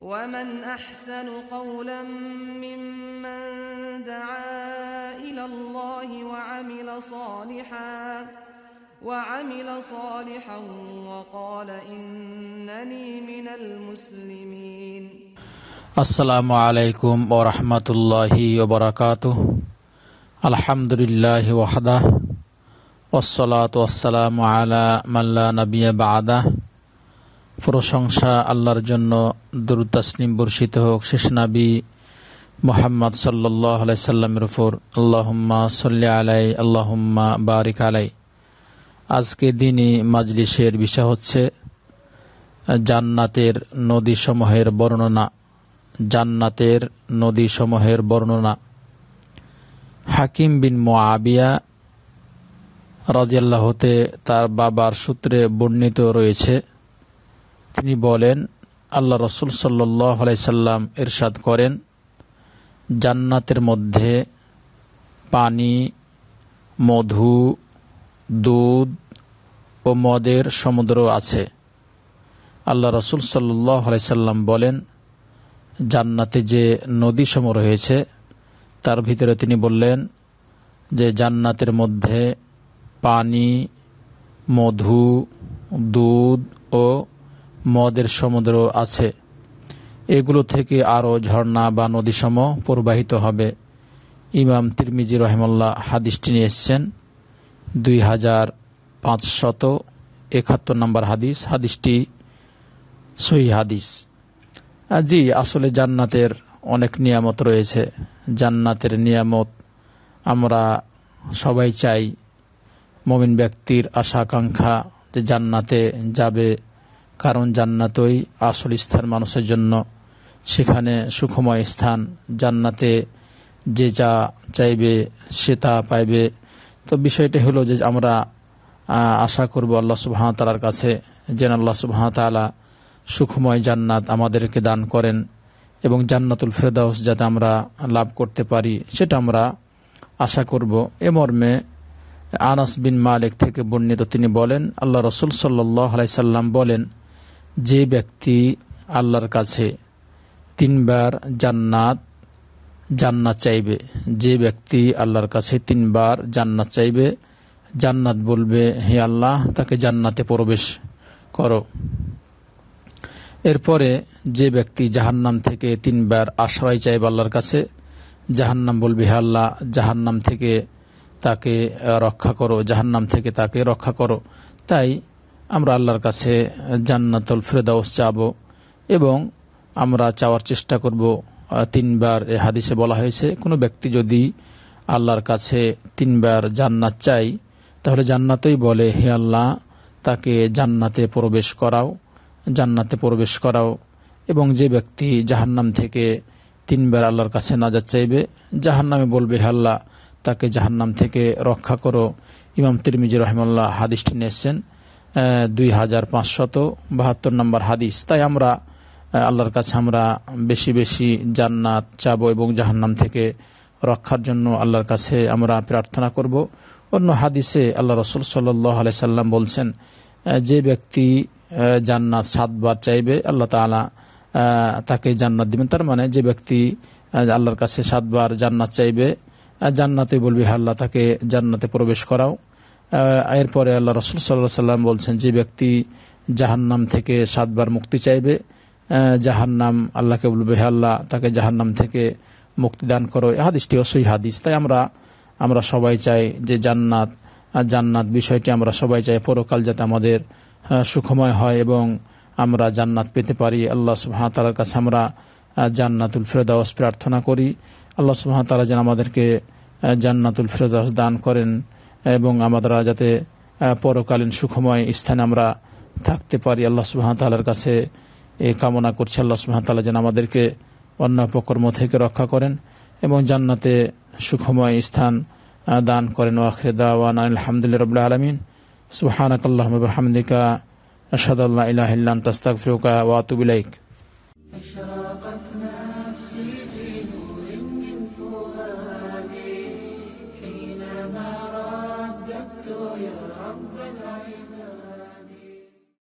ومن احسن قولا ممن دعا الى الله وعمل صالحا وعمل صالحا وقال انني من المسلمين السلام عليكم ورحمه الله وبركاته الحمد لله وحده والصلاه والسلام على من لا نبي بعده প্রশংসা আল্লাহর জন্য দরুদ বর্ষিত হোক শেষ নাবি মোহাম্মদ সাল্লাহ সাল্লামের ওপর আল্লাহম্মা সাল্লি আলাই আল্লাহম্মা বারিক আলাই আজকে দিনই মাজলিসের বিষয় হচ্ছে জান্নাতের নদীসমূহের বর্ণনা জান্নাতের নদীসমূহের বর্ণনা হাকিম বিন মোয়াবিয়া রাজিয়াল্লাহতে তার বাবার সূত্রে বর্ণিত রয়েছে তিনি বলেন আল্লাহ রসুল সাল্লাহ আলাইসাল্লাম এরশাদ করেন জান্নাতের মধ্যে পানি মধু দুধ ও মদের সমুদ্র আছে আল্লাহ রসুল সাল্লাহ আলাইসাল্লাম বলেন জান্নাতে যে নদী সম রয়েছে তার ভিতরে তিনি বললেন যে জান্নাতের মধ্যে পানি মধু দুধ ও মদের সমুদ্র আছে এগুলো থেকে আরও ঝর্ণা বা নদীসম প্রবাহিত হবে ইমাম তিরমিজি রহমল্লা হাদিসটি নিয়ে এসছেন দুই হাজার পাঁচশত একাত্তর নম্বর হাদিস হাদিসটি সহি হাদিস জি আসলে জান্নাতের অনেক নিয়ামত রয়েছে জান্নাতের নিয়ামত আমরা সবাই চাই মমিন ব্যক্তির আশা আকাঙ্ক্ষা যে জান্নাতে যাবে কারণ জান্নাতই আসল স্থান মানুষের জন্য সেখানে সুখময় স্থান জান্নাতে যে যা চাইবে সে তা পাইবে তো বিষয়টি হলো যে আমরা আশা করব আল্লাহ সুবাহতালার কাছে যেন আল্লাহ সুবাহতালা সুখময় জান্নাত আমাদেরকে দান করেন এবং জান্নাতুল ফেরদাউস যাতে আমরা লাভ করতে পারি সেটা আমরা আশা করব এ মর্মে আনাস বিন মালিক থেকে বর্ণিত তিনি বলেন আল্লাহ রসুল সাল্লাই সাল্লাম বলেন যে ব্যক্তি আল্লাহর কাছে তিনবার জান্নাত জান্নাত চাইবে যে ব্যক্তি আল্লাহর কাছে তিনবার জান্নাত চাইবে জান্নাত বলবে হে আল্লাহ তাকে জান্নাতে প্রবেশ করো এরপরে যে ব্যক্তি জাহান্নাম থেকে তিনবার আশ্রয় চাইবে আল্লাহর কাছে জাহান্নাম বলবে হে আল্লাহ জাহান্নাম থেকে তাকে রক্ষা করো জাহান্নাম থেকে তাকে রক্ষা করো তাই আমরা আল্লাহর কাছে জান্নাতুল ফেরদাউস চাব এবং আমরা চাওয়ার চেষ্টা করব তিনবার এ হাদিসে বলা হয়েছে কোনো ব্যক্তি যদি আল্লাহর কাছে তিনবার জান্নাত চাই তাহলে জান্নাতই বলে হে আল্লাহ তাকে জান্নাতে প্রবেশ করাও জান্নাতে প্রবেশ করাও এবং যে ব্যক্তি জাহান্নাম থেকে তিনবার আল্লাহর কাছে নাজার চাইবে জাহান্নামে বলবে হে আল্লাহ তাকে জাহান্নাম থেকে রক্ষা করো ইমাম তিরমিজি রহমাল্লাহ হাদিসটি নিয়েছেন দুই হাজার পাঁচশত বাহাত্তর নম্বর হাদিস তাই আমরা আল্লাহর কাছে আমরা বেশি বেশি জান্নাত চাবো এবং জাহান্নাম থেকে রক্ষার জন্য আল্লাহর কাছে আমরা প্রার্থনা করব অন্য হাদিসে আল্লাহ রসুল সাল্লাহ আলি সাল্লাম বলছেন যে ব্যক্তি জান্নাত সাতবার চাইবে আল্লাহ তালা তাকে জান্নাত দিবেন তার মানে যে ব্যক্তি আল্লাহর কাছে সাতবার জান্নাত চাইবে জান্নাতে বলবি আল্লাহ তাকে জান্নাতে প্রবেশ করাও এরপরে আল্লাহ রসুল সাল্লাহ সাল্লাম বলছেন যে ব্যক্তি জাহান্নাম থেকে সাতবার মুক্তি চাইবে নাম আল্লাহকে বলবে হে আল্লাহ তাকে জাহান্নাম থেকে মুক্তি দান করো এ হাদিসটি অসুই হাদিস তাই আমরা আমরা সবাই চাই যে জান্নাত জান্নাত বিষয়টি আমরা সবাই চাই পরকাল যাতে আমাদের সুখময় হয় এবং আমরা জান্নাত পেতে পারি আল্লাহ সুহামতালার কাছে আমরা জান্নাতুল ফেরদাওয়াস প্রার্থনা করি আল্লাহ সুহামতালা যেন আমাদেরকে জান্নাতুল ফেরদাওয়াস দান করেন এবং আমরা যাতে পরকালীন সুখময় স্থানে আমরা থাকতে পারি আল্লাহ সুহামতাল্লার কাছে এ কামনা করছি আল্লাহ সুহামতাল্লাহ যেন আমাদেরকে অন্য অপকর্ম থেকে রক্ষা করেন এবং জান্নাতে সুখময় স্থান দান করেন ওয়াখরে দাওয়ান আলহামদুলিল্লাহ রবিল্লা আলমিন সুহানাকাল্লাহমদিকা আসাদাল্লাহ ইলাহিল্লান তাস্তাক ফিরুকা ওয়াতুবিলাইক